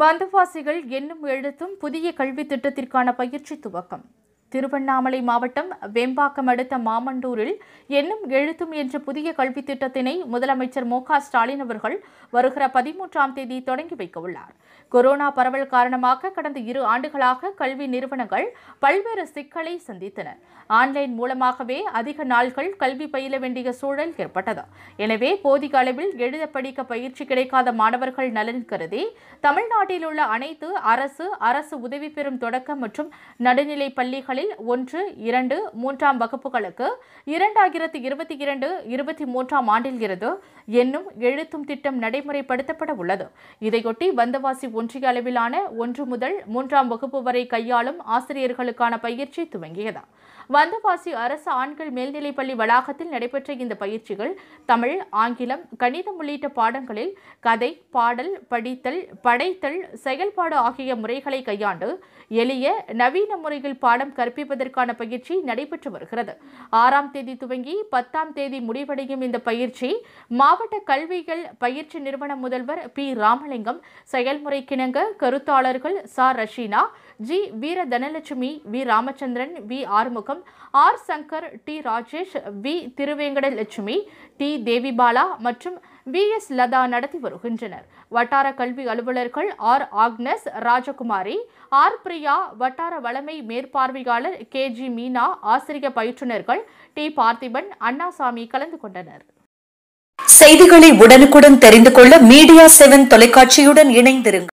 வந்தவாசிகள் என்னும் எழுத்தும் புதிய கல்வி திட்டத்திற்கான பயிற்சி துவக்கம் திருவண்ணாமலை மாவட்டம் வெம்பாக்கம் அடுத்த மாமண்டூரில் என்னும் எழுத்தும் என்ற புதிய கல்வித் திட்டத்தினை முதலமைச்சர் மு ஸ்டாலின் அவர்கள் வருகிற பதிமூன்றாம் தேதி தொடங்கி வைக்க உள்ளார் கொரோனா பரவல் காரணமாக கடந்த இரு ஆண்டுகளாக கல்வி நிறுவனங்கள் பல்வேறு சிக்கலை சந்தித்தன ஆன்லைன் மூலமாகவே அதிக நாள்கள் கல்வி பயில வேண்டிய சூழல் ஏற்பட்டது எனவே போதிய அளவில் எழுத படிக்க பயிற்சி கிடைக்காத மாணவர்கள் நலன் கருதி தமிழ்நாட்டில் உள்ள அனைத்து அரசு அரசு உதவி பெறும் தொடக்க மற்றும் நடுநிலை பள்ளிகளில் பள்ளிகளில் ஒன்று இரண்டு மூன்றாம் வகுப்புகளுக்கு இரண்டாயிரத்தி இருபத்தி இரண்டு இருபத்தி மூன்றாம் ஆண்டில் இருந்து என்னும் எழுத்தும் திட்டம் நடைமுறைப்படுத்தப்பட உள்ளது இதையொட்டி வந்தவாசி ஒன்றிய அளவிலான ஒன்று முதல் மூன்றாம் வகுப்பு வரை கையாளும் ஆசிரியர்களுக்கான பயிற்சி துவங்கியது வந்தவாசி அரசு ஆண்கள் மேல்நிலைப்பள்ளி வளாகத்தில் நடைபெற்ற இந்த பயிற்சிகள் தமிழ் ஆங்கிலம் கணிதம் உள்ளிட்ட பாடங்களில் கதை பாடல் படித்தல் படைத்தல் செயல்பாடு ஆகிய முறைகளை கையாண்டு எளிய நவீன முறையில் பாடம் கற்ப கற்பிப்பதற்கான பயிற்சி நடைபெற்று வருகிறது ஆறாம் தேதி துவங்கி பத்தாம் தேதி முடிவடையும் இந்த பயிற்சி மாவட்ட கல்விகள் பயிற்சி நிறுவன முதல்வர் பி ராமலிங்கம் செயல்முறைக்கிணங்க கருத்தாளர்கள் சா Rasheena G Veera Dhanalakshmi V Ramachandran V Arumugam R Shankar T Rajesh V Thiruvenkata Lakshmi T Devibala மற்றும் பி எஸ் லதா நடத்தி வருகின்றனர் வட்டார கல்வி அலுவலர்கள் R Agnes Rajakumari R Priya வட்டார வளமை மேற்பார்வையாளர் கே ஜி மீனா ஆசிரிய பயிற்றுநர்கள் டி பார்த்திபன் அண்ணாசாமி கலந்து கொண்டனர் செய்திகளை உடனுக்குடன் தெரிந்து கொள்ள மீடியா செவன் தொலைக்காட்சியுடன் இணைந்திருங்கள்